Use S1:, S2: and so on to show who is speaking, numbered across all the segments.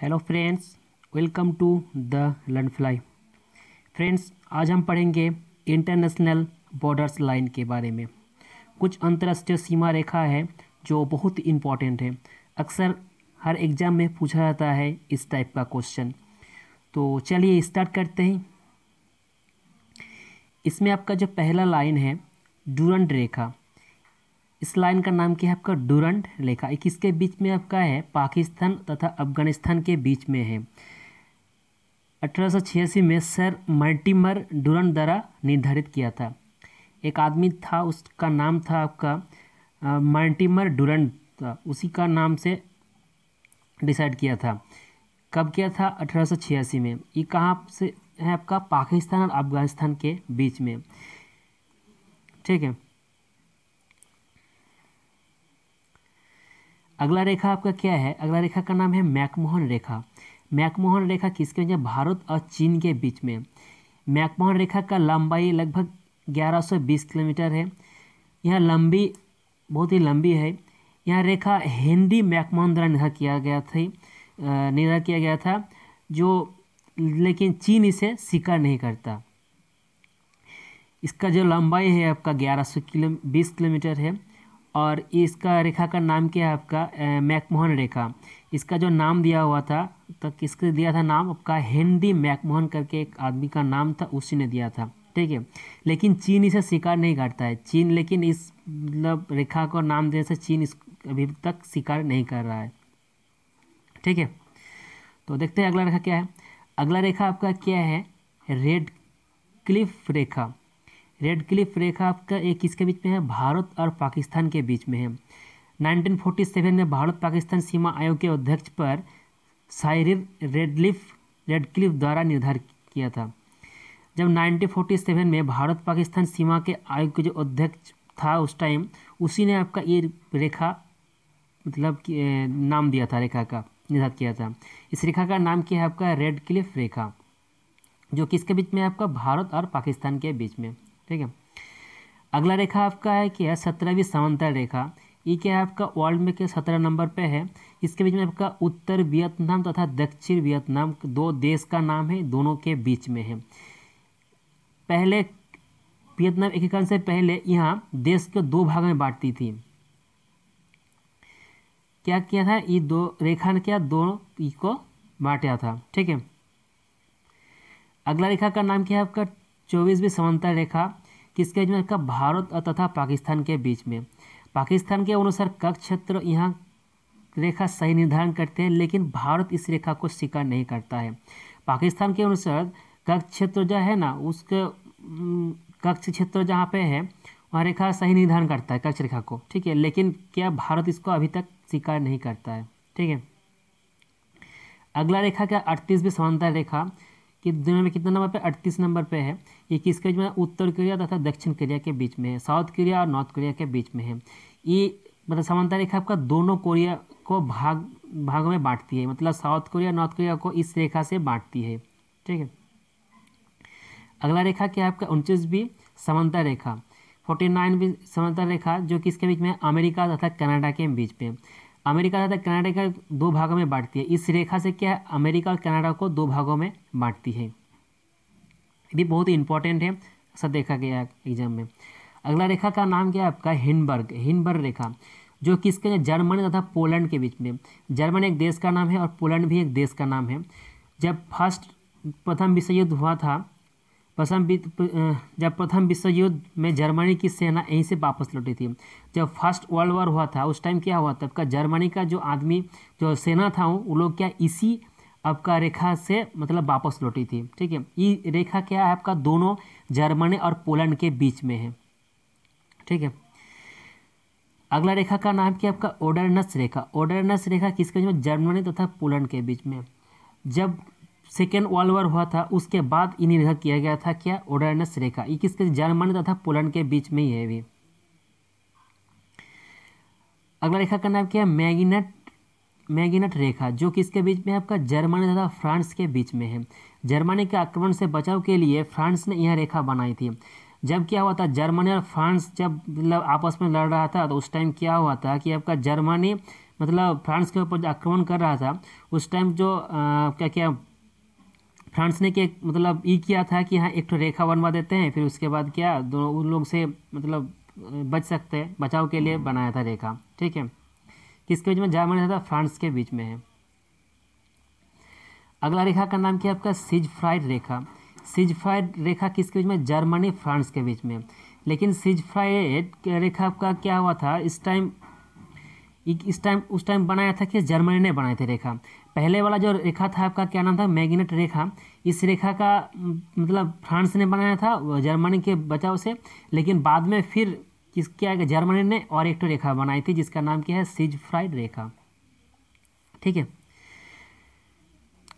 S1: hello friends welcome to the learn fly friends आज हम पढ़ेंगे इंटरनेशनल बॉर्डर्स लाइन के बारे में कुछ अंतर्राष्ट्रीय सीमा रेखा है जो बहुत इम्पॉर्टेंट है अक्सर हर एग्ज़ाम में पूछा जाता है इस टाइप का क्वेश्चन तो चलिए स्टार्ट करते हैं इसमें आपका जो पहला लाइन है डूरंड रेखा इस लाइन का नाम क्या है आपका डूरंट रेखा ये किसके बीच में आपका है पाकिस्तान तथा अफगानिस्तान के बीच में है अठारह में सर मल्टीमर डूरंट द्वारा निर्धारित किया था एक आदमी था उसका नाम था आपका मल्टीमर डूरंट तो उसी का नाम से डिसाइड किया था कब किया था अठारह में ये कहाँ से है आपका पाकिस्तान और अफगानिस्तान के बीच में ठीक है अगला रेखा आपका क्या है अगला रेखा का नाम है मैकमोहन रेखा मैकमोहन रेखा किसके वजह भारत और चीन के बीच में मैकमोहन रेखा का लंबाई लगभग 1120 किलोमीटर है यह लंबी बहुत ही लंबी है यह रेखा हिंदी मैकमोहन द्वारा निर्धार किया गया थी निर्धार किया गया था जो लेकिन चीन इसे स्वीकार नहीं करता इसका जो लंबाई है आपका सौ किलो बीस किलोमीटर है और इसका रेखा का नाम क्या है आपका मैकमोहन रेखा इसका जो नाम दिया हुआ था तो किसके दिया था नाम आपका हेनरी मैकमोहन करके एक आदमी का नाम था उसी ने दिया था ठीक है लेकिन चीन इसे शिकार नहीं करता है चीन लेकिन इस मतलब रेखा को नाम देने से चीन इस अभी तक शिकार नहीं कर रहा है ठीक है तो देखते हैं अगला रेखा क्या है अगला रेखा आपका क्या है रेड क्लिफ रेखा रेड क्लिफ रेखा आपका एक किसके बीच में है भारत और पाकिस्तान के बीच में है 1947 में भारत पाकिस्तान सीमा आयोग के अध्यक्ष पर साइरिर रेडलिफ रेड क्लिफ द्वारा निर्धारित किया था जब 1947 में भारत पाकिस्तान सीमा के आयोग के जो अध्यक्ष था उस टाइम उसी ने आपका ये रेखा मतलब नाम दिया था रेखा का निर्धारित किया था इस रेखा का नाम किया है आपका रेड क्लिफ रेखा जो किसके बीच में है आपका भारत और पाकिस्तान के बीच में ठीक है अगला रेखा आपका है क्या है सत्रहवीं समांतर रेखा ये क्या है आपका वर्ल्ड में के सत्रह नंबर पे है इसके बीच में आपका उत्तर वियतनाम तथा दक्षिण वियतनाम दो देश का नाम है दोनों के बीच में है पहले वियतनाम एकीकरण से पहले यहाँ देश को दो भाग में बांटती थी क्या किया था ये दो रेखा ने क्या दोनों को बांटा था ठीक है अगला रेखा का नाम क्या है आपका चौबीसवीं समानता रेखा किसके में का भारत तथा पाकिस्तान के बीच में पाकिस्तान के अनुसार कक्ष क्षेत्र यहाँ रेखा सही निर्धारण करते हैं लेकिन भारत इस रेखा को स्वीकार नहीं करता है पाकिस्तान के अनुसार कक्ष क्षेत्र जो है ना उसके कक्ष क्षेत्र जहाँ पे है वहाँ रेखा सही निर्धारण करता है कक्ष रेखा को ठीक है लेकिन क्या भारत इसको अभी तक स्वीकार नहीं करता है ठीक है अगला रेखा क्या अड़तीसवीं समानता रेखा कि दुनिया में कितना नंबर पे अड़तीस नंबर पे है ये किसके बीच में उत्तर कोरिया तथा दक्षिण कोरिया के बीच में है साउथ कोरिया और नॉर्थ कोरिया के बीच में है ये मतलब समानता रेखा आपका दोनों कोरिया को भाग भागों में बांटती है मतलब साउथ कोरिया नॉर्थ कोरिया को इस रेखा से बांटती है ठीक है अगला रेखा क्या है आपका उनतीस बी समानता रेखा फोर्टी नाइन बी समानता रेखा जो किसके बीच में अमेरिका तथा कनाडा के बीच में अमेरिका तथा कनाडा का दो भागों में बांटती है इस रेखा से क्या अमेरिका और कनाडा को दो भागों में बांटती है ये बहुत ही इंपॉर्टेंट है ऐसा देखा गया एग्जाम में अगला रेखा का नाम क्या है आपका हिनबर्ग हिनबर्ग रेखा जो किसके जर्मनी तथा पोलैंड के बीच में जर्मन एक देश का नाम है और पोलैंड भी एक देश का नाम है जब फर्स्ट प्रथम विश्व युद्ध हुआ था प्रथम जब प्रथम विश्व युद्ध में जर्मनी की सेना यहीं से वापस लौटी थी जब फर्स्ट वर्ल्ड वॉर हुआ था उस टाइम क्या हुआ तब का जर्मनी का जो आदमी जो सेना था वो लोग क्या इसी आपका रेखा से मतलब वापस लौटी थी ठीक है ये रेखा क्या है आपका दोनों जर्मनी और पोलैंड के बीच में है ठीक है अगला रेखा का नाम क्या आपका ओडरनस रेखा ओडरनस रेखा किसके बीच में जर्मनी तथा पोलैंड के बीच में जब सेकेंड वर्ल्ड वॉर हुआ था उसके बाद इन्हें रिहा किया गया था क्या ओडरनस रेखा ये किसके जर्मनी तथा पोलैंड के बीच में ही है भी अगला रेखा का नाम क्या है मैगिनट मैगिनट रेखा जो किसके बीच में है आपका जर्मनी तथा फ्रांस के बीच में है जर्मनी के आक्रमण से बचाव के लिए फ्रांस ने यह रेखा बनाई थी जब क्या हुआ था जर्मनी और फ्रांस जब मतलब आपस में लड़ रहा था तो उस टाइम क्या हुआ था कि आपका जर्मनी मतलब फ्रांस के ऊपर आक्रमण कर रहा था उस टाइम जो आ, क्या क्या फ्रांस ने क्या मतलब ये किया था कि हाँ एक तो रेखा बनवा देते हैं फिर उसके बाद क्या दोनों उन लोग से मतलब बच सकते हैं बचाव के लिए बनाया था रेखा ठीक है किसके बीच में जर्मनी था फ्रांस के बीच में है अगला रेखा का नाम क्या आपका सिज फ्राइड रेखा सिज फ्राइड रेखा किसके बीच में जर्मनी फ्रांस के बीच में लेकिन सिज फ्राइड रेखा आपका क्या हुआ था इस टाइम इस टाइम उस टाइम बनाया था कि जर्मनी ने बनाए थे रेखा पहले वाला जो रेखा था आपका क्या नाम था मैग्नेट रेखा इस रेखा का मतलब फ्रांस ने बनाया था जर्मनी के बचाव से लेकिन बाद में फिर किस क्या है जर्मनी ने और एक तो रेखा बनाई थी जिसका नाम क्या है सीज फ्राइड रेखा ठीक है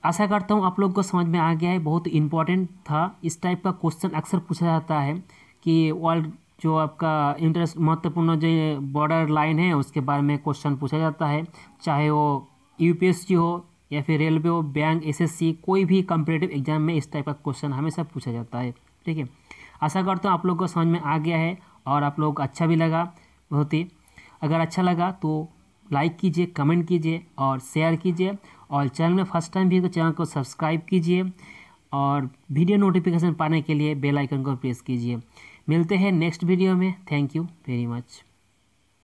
S1: आशा करता हूँ आप लोग को समझ में आ गया है बहुत इंपॉर्टेंट था इस टाइप का क्वेश्चन अक्सर पूछा जाता है कि वर्ल्ड जो आपका इंटरेस्ट महत्वपूर्ण जो बॉर्डर लाइन है उसके बारे में क्वेश्चन पूछा जाता है चाहे वो यूपीएससी हो या फिर रेलवे हो बैंक एसएससी कोई भी कंपिटेटिव एग्जाम में इस टाइप का क्वेश्चन हमेशा पूछा जाता है ठीक है आशा करता हूँ आप लोग को समझ में आ गया है और आप लोग अच्छा भी लगा बहुत ही अगर अच्छा लगा तो लाइक कीजिए कमेंट कीजिए और शेयर कीजिए और चैनल में फर्स्ट टाइम भी तो चैनल को सब्सक्राइब कीजिए और वीडियो नोटिफिकेशन पाने के लिए बेल आइकन को प्रेस कीजिए मिलते हैं नेक्स्ट वीडियो में थैंक यू वेरी मच